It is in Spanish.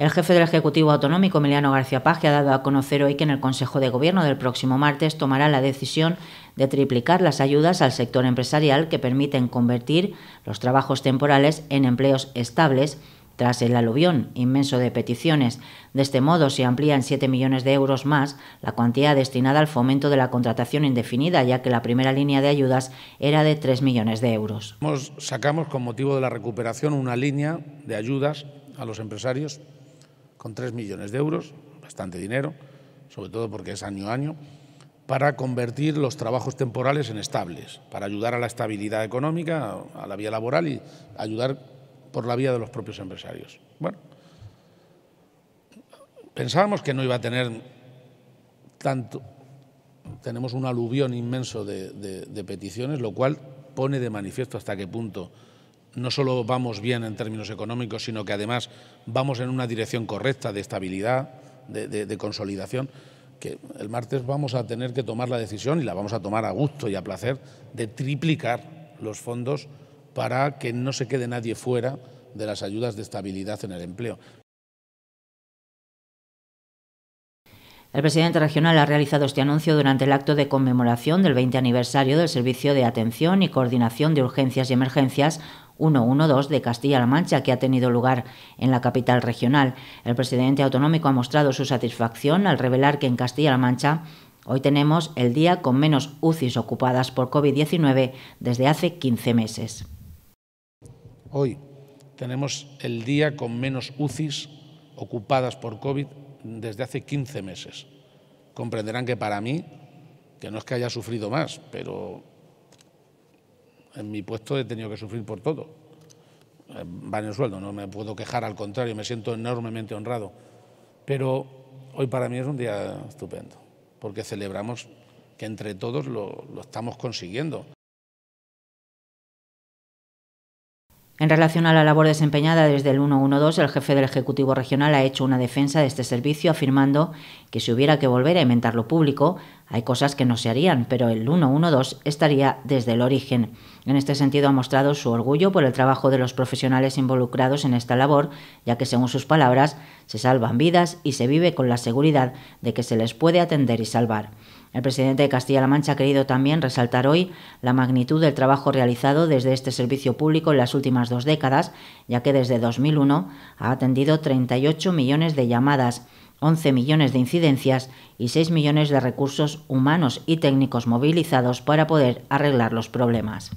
El jefe del Ejecutivo Autonómico, Emiliano García Page, ha dado a conocer hoy que en el Consejo de Gobierno del próximo martes tomará la decisión de triplicar las ayudas al sector empresarial que permiten convertir los trabajos temporales en empleos estables tras el aluvión inmenso de peticiones. De este modo se amplía en 7 millones de euros más la cuantía destinada al fomento de la contratación indefinida, ya que la primera línea de ayudas era de 3 millones de euros. Sacamos con motivo de la recuperación una línea de ayudas a los empresarios con tres millones de euros, bastante dinero, sobre todo porque es año a año, para convertir los trabajos temporales en estables, para ayudar a la estabilidad económica, a la vía laboral y ayudar por la vía de los propios empresarios. Bueno, pensábamos que no iba a tener tanto, tenemos un aluvión inmenso de peticiones, lo cual pone de manifiesto hasta qué punto no solo vamos bien en términos económicos, sino que además vamos en una dirección correcta de estabilidad, de, consolidación, que el martes vamos a tener que tomar la decisión, y la vamos a tomar a gusto y a placer, de triplicar los fondos para que no se quede nadie fuera de las ayudas de estabilidad en el empleo. El presidente regional ha realizado este anuncio durante el acto de conmemoración del 20 aniversario del Servicio de Atención y Coordinación de Urgencias y Emergencias 112 de Castilla-La Mancha que ha tenido lugar en la capital regional. El presidente autonómico ha mostrado su satisfacción al revelar que en Castilla-La Mancha Hoy tenemos el día con menos UCIs ocupadas por COVID-19 desde hace 15 meses. Hoy tenemos el día con menos UCIs ocupadas por COVID desde hace 15 meses. Comprenderán que para mí, que no es que haya sufrido más, pero en mi puesto he tenido que sufrir por todo. Eh, Van el sueldo, no me puedo quejar, al contrario, me siento enormemente honrado. Pero hoy para mí es un día estupendo, porque celebramos que entre todos lo, lo estamos consiguiendo. En relación a la labor desempeñada desde el 112, el jefe del Ejecutivo Regional ha hecho una defensa de este servicio afirmando que si hubiera que volver a inventar lo público, hay cosas que no se harían, pero el 112 estaría desde el origen. En este sentido ha mostrado su orgullo por el trabajo de los profesionales involucrados en esta labor, ya que según sus palabras, se salvan vidas y se vive con la seguridad de que se les puede atender y salvar. El presidente de Castilla-La Mancha ha querido también resaltar hoy la magnitud del trabajo realizado desde este servicio público en las últimas dos décadas, ya que desde 2001 ha atendido 38 millones de llamadas, 11 millones de incidencias y 6 millones de recursos humanos y técnicos movilizados para poder arreglar los problemas.